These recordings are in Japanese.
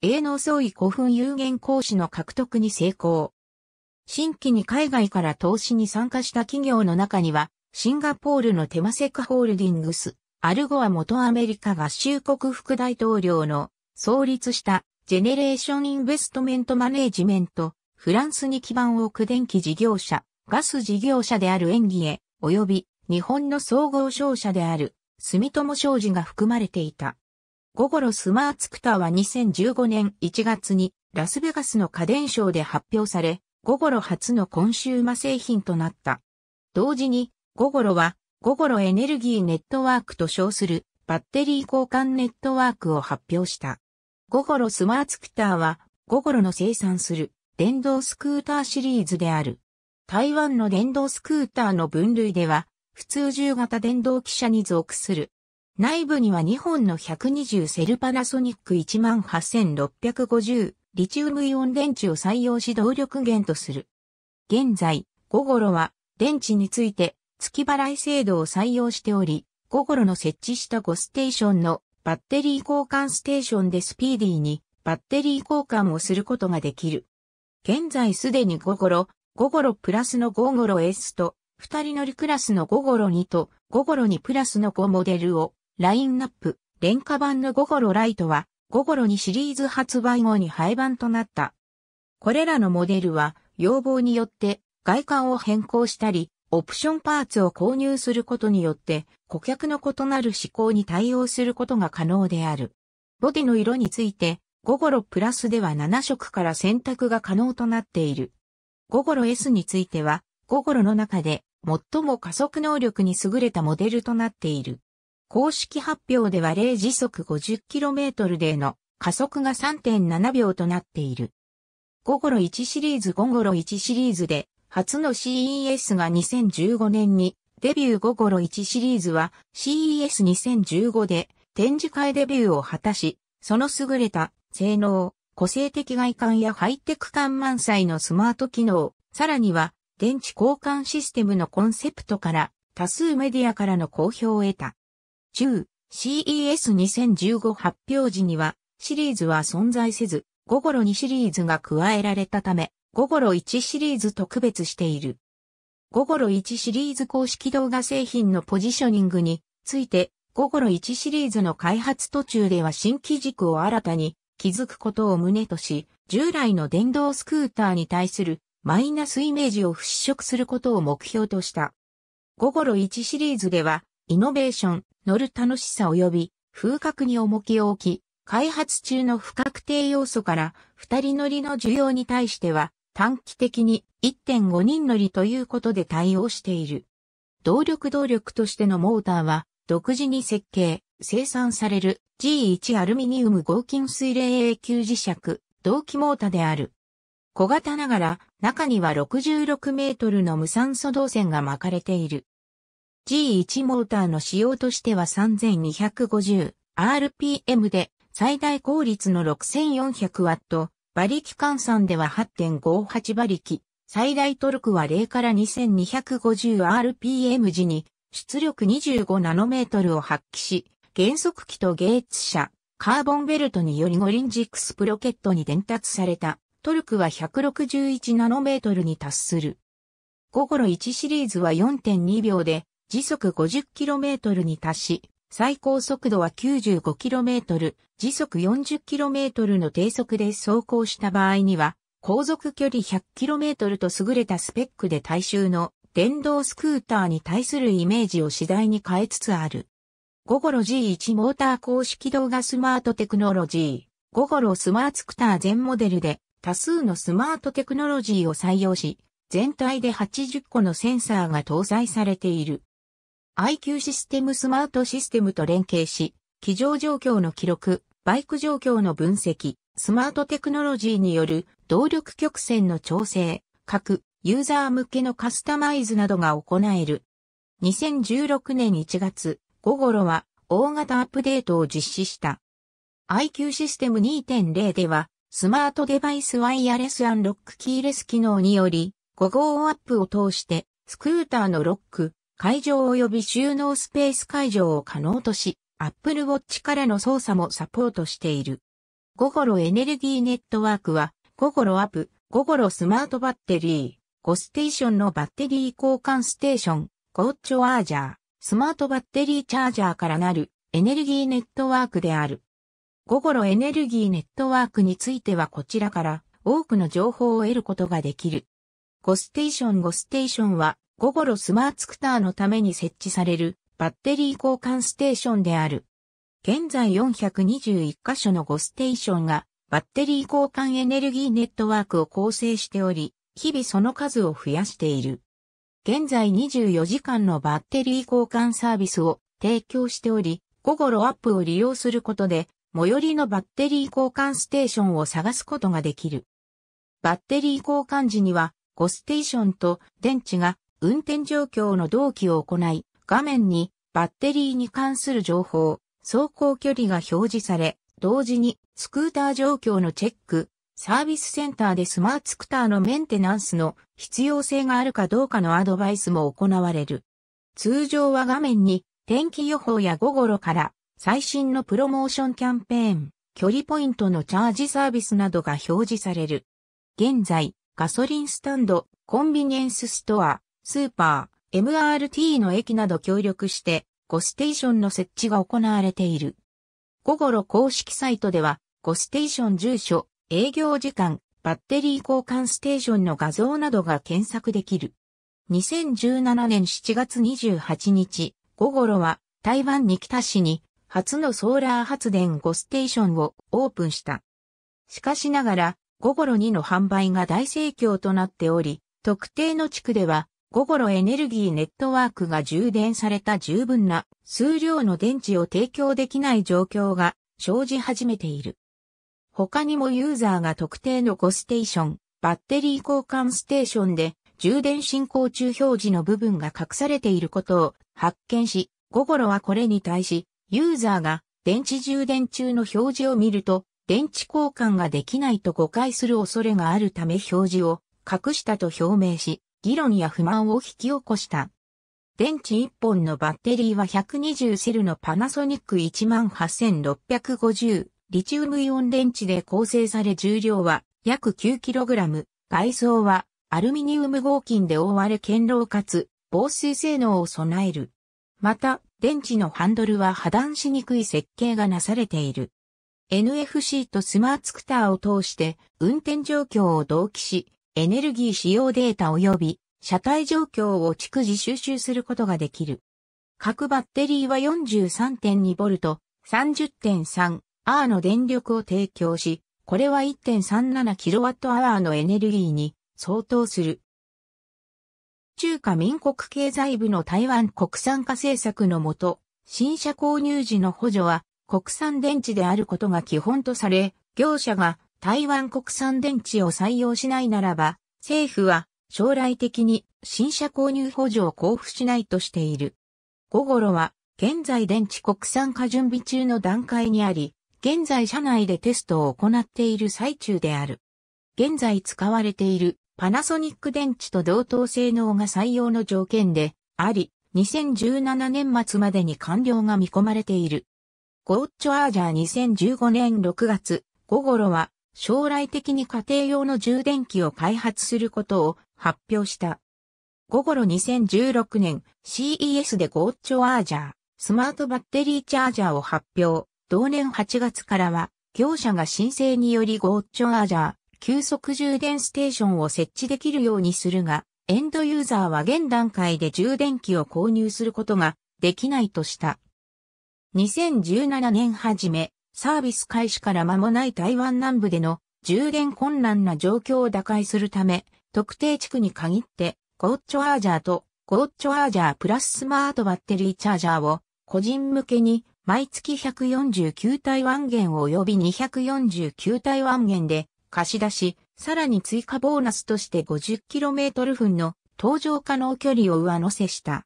営農創意古墳有限講師の獲得に成功。新規に海外から投資に参加した企業の中には、シンガポールのテマセクホールディングス、アルゴア元アメリカ合衆国副大統領の創立したジェネレーションインベストメントマネージメント、フランスに基盤を置く電気事業者、ガス事業者である演技へ、及び日本の総合商社である住友商事が含まれていた。ゴゴロスマーツクタは2015年1月にラスベガスの家電賞で発表され、ゴゴロ初のコンシューマ製品となった。同時に、ゴゴロは、ゴゴロエネルギーネットワークと称するバッテリー交換ネットワークを発表した。ゴゴロスマーツクターは、ゴゴロの生産する電動スクーターシリーズである。台湾の電動スクーターの分類では、普通重型電動汽車に属する内部には2本の120セルパナソニック18650リチウムイオン電池を採用し動力源とする。現在、ゴゴロは電池について月払い制度を採用しており、ゴゴロの設置した5ステーションのバッテリー交換ステーションでスピーディーにバッテリー交換をすることができる。現在すでにゴゴロ、ゴゴロプラスのゴゴロ S と、二人乗りクラスのゴゴロ2と、ゴゴロ2プラスの5モデルをラインナップ、廉価版のゴゴロライトは、ゴゴロにシリーズ発売後に廃盤となった。これらのモデルは、要望によって外観を変更したり、オプションパーツを購入することによって、顧客の異なる思考に対応することが可能である。ボディの色について、ゴゴロプラスでは7色から選択が可能となっている。ゴゴロ S については、ゴゴロの中で最も加速能力に優れたモデルとなっている。公式発表では0時速 50km での加速が3.7秒となっている。後の1シリーズ後の1シリーズで初の CES が2015年にデビュー後の1シリーズは CES2015 で展示会デビューを果たし、その優れた性能、個性的外観やハイテク感満載のスマート機能、さらには電池交換システムのコンセプトから多数メディアからの好評を得た。10、CES2015 発表時には、シリーズは存在せず、後ろ2シリーズが加えられたため、後ろ1シリーズと区別している。後ろ1シリーズ公式動画製品のポジショニングについて、後ろ1シリーズの開発途中では新機軸を新たに築くことを旨とし、従来の電動スクーターに対するマイナスイメージを払拭することを目標とした。後ろ1シリーズでは、イノベーション、乗る楽しさ及び風格に重きを置き、開発中の不確定要素から二人乗りの需要に対しては短期的に1.5人乗りということで対応している。動力動力としてのモーターは独自に設計、生産される G1 アルミニウム合金水冷永久磁石、同期モーターである。小型ながら中には66メートルの無酸素導線が巻かれている。G1 モーターの仕様としては 3250rpm で最大効率の 6400W、馬力換算では8.58馬力、最大トルクは0から 2250rpm 時に出力25ナノメートルを発揮し、減速機とゲーツ車、カーボンベルトによりリンジックスプロケットに伝達された、トルクは161ナノメートルに達する。後の1シリーズは4.2秒で、時速 50km に達し、最高速度は 95km、時速 40km の低速で走行した場合には、航続距離 100km と優れたスペックで大衆の電動スクーターに対するイメージを次第に変えつつある。ゴゴロ G1 モーター公式動画スマートテクノロジー。ゴゴロスマーツクター全モデルで多数のスマートテクノロジーを採用し、全体で80個のセンサーが搭載されている。IQ システムスマートシステムと連携し、機上状況の記録、バイク状況の分析、スマートテクノロジーによる動力曲線の調整、各ユーザー向けのカスタマイズなどが行える。2016年1月、午頃は大型アップデートを実施した。IQ システム2.0では、スマートデバイスワイヤレスアンロックキーレス機能により、5号アップを通して、スクーターのロック、会場及び収納スペース会場を可能とし、Apple Watch からの操作もサポートしている。ゴゴロエネルギーネットワークは、ゴゴロアップ、ゴゴロスマートバッテリー、ゴステーションのバッテリー交換ステーション、ゴーチョアージャー、スマートバッテリーチャージャーからなるエネルギーネットワークである。ゴゴロエネルギーネットワークについてはこちらから多くの情報を得ることができる。ゴステーションゴステーションはゴ後ロスマーツクターのために設置されるバッテリー交換ステーションである。現在421カ所の5ステーションがバッテリー交換エネルギーネットワークを構成しており、日々その数を増やしている。現在24時間のバッテリー交換サービスを提供しており、ゴゴロアップを利用することで、最寄りのバッテリー交換ステーションを探すことができる。バッテリー交換時には、5ステーションと電池が運転状況の同期を行い、画面にバッテリーに関する情報、走行距離が表示され、同時にスクーター状況のチェック、サービスセンターでスマートスクターのメンテナンスの必要性があるかどうかのアドバイスも行われる。通常は画面に天気予報や午後から最新のプロモーションキャンペーン、距離ポイントのチャージサービスなどが表示される。現在、ガソリンスタンド、コンビニエンスストア、スーパー、MRT の駅など協力して、5ステーションの設置が行われている。午後の公式サイトでは、5ステーション住所、営業時間、バッテリー交換ステーションの画像などが検索できる。2017年7月28日、午後は台湾にた市に初のソーラー発電5ステーションをオープンした。しかしながら、午後にの販売が大盛況となっており、特定の地区ではゴゴロエネルギーネットワークが充電された十分な数量の電池を提供できない状況が生じ始めている。他にもユーザーが特定の5ステーション、バッテリー交換ステーションで充電進行中表示の部分が隠されていることを発見し、ゴゴロはこれに対し、ユーザーが電池充電中の表示を見ると、電池交換ができないと誤解する恐れがあるため表示を隠したと表明し、議論や不満を引き起こした。電池1本のバッテリーは120セルのパナソニック18650リチウムイオン電池で構成され重量は約 9kg、外装はアルミニウム合金で覆われ堅牢かつ防水性能を備える。また、電池のハンドルは破断しにくい設計がなされている。NFC とスマーツクターを通して運転状況を同期し、エネルギー使用データ及び車体状況を逐次収集することができる。各バッテリーは 43.2V、30.3R の電力を提供し、これは 1.37kWh のエネルギーに相当する。中華民国経済部の台湾国産化政策のもと、新車購入時の補助は国産電池であることが基本とされ、業者が台湾国産電池を採用しないならば、政府は将来的に新車購入補助を交付しないとしている。午ロは、現在電池国産化準備中の段階にあり、現在社内でテストを行っている最中である。現在使われているパナソニック電池と同等性能が採用の条件であり、2017年末までに完了が見込まれている。ゴッチョアージャー2015年6月、午ロは将来的に家庭用の充電器を開発することを発表した。後ろ。2016年 CES でゴーチョアージャー、スマートバッテリーチャージャーを発表。同年8月からは業者が申請によりゴーチョアージャー、急速充電ステーションを設置できるようにするが、エンドユーザーは現段階で充電器を購入することができないとした。2017年初め、サービス開始から間もない台湾南部での充電困難な状況を打開するため、特定地区に限って、ゴーチョアージャーとゴーチョアージャープラススマートバッテリーチャージャーを個人向けに毎月149台湾元及び249台湾元で貸し出し、さらに追加ボーナスとして 50km 分の搭乗可能距離を上乗せした。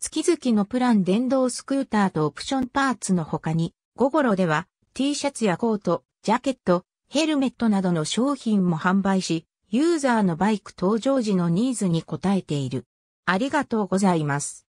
月々のプラン電動スクーターとオプションパーツの他に、午頃では T シャツやコート、ジャケット、ヘルメットなどの商品も販売し、ユーザーのバイク登場時のニーズに応えている。ありがとうございます。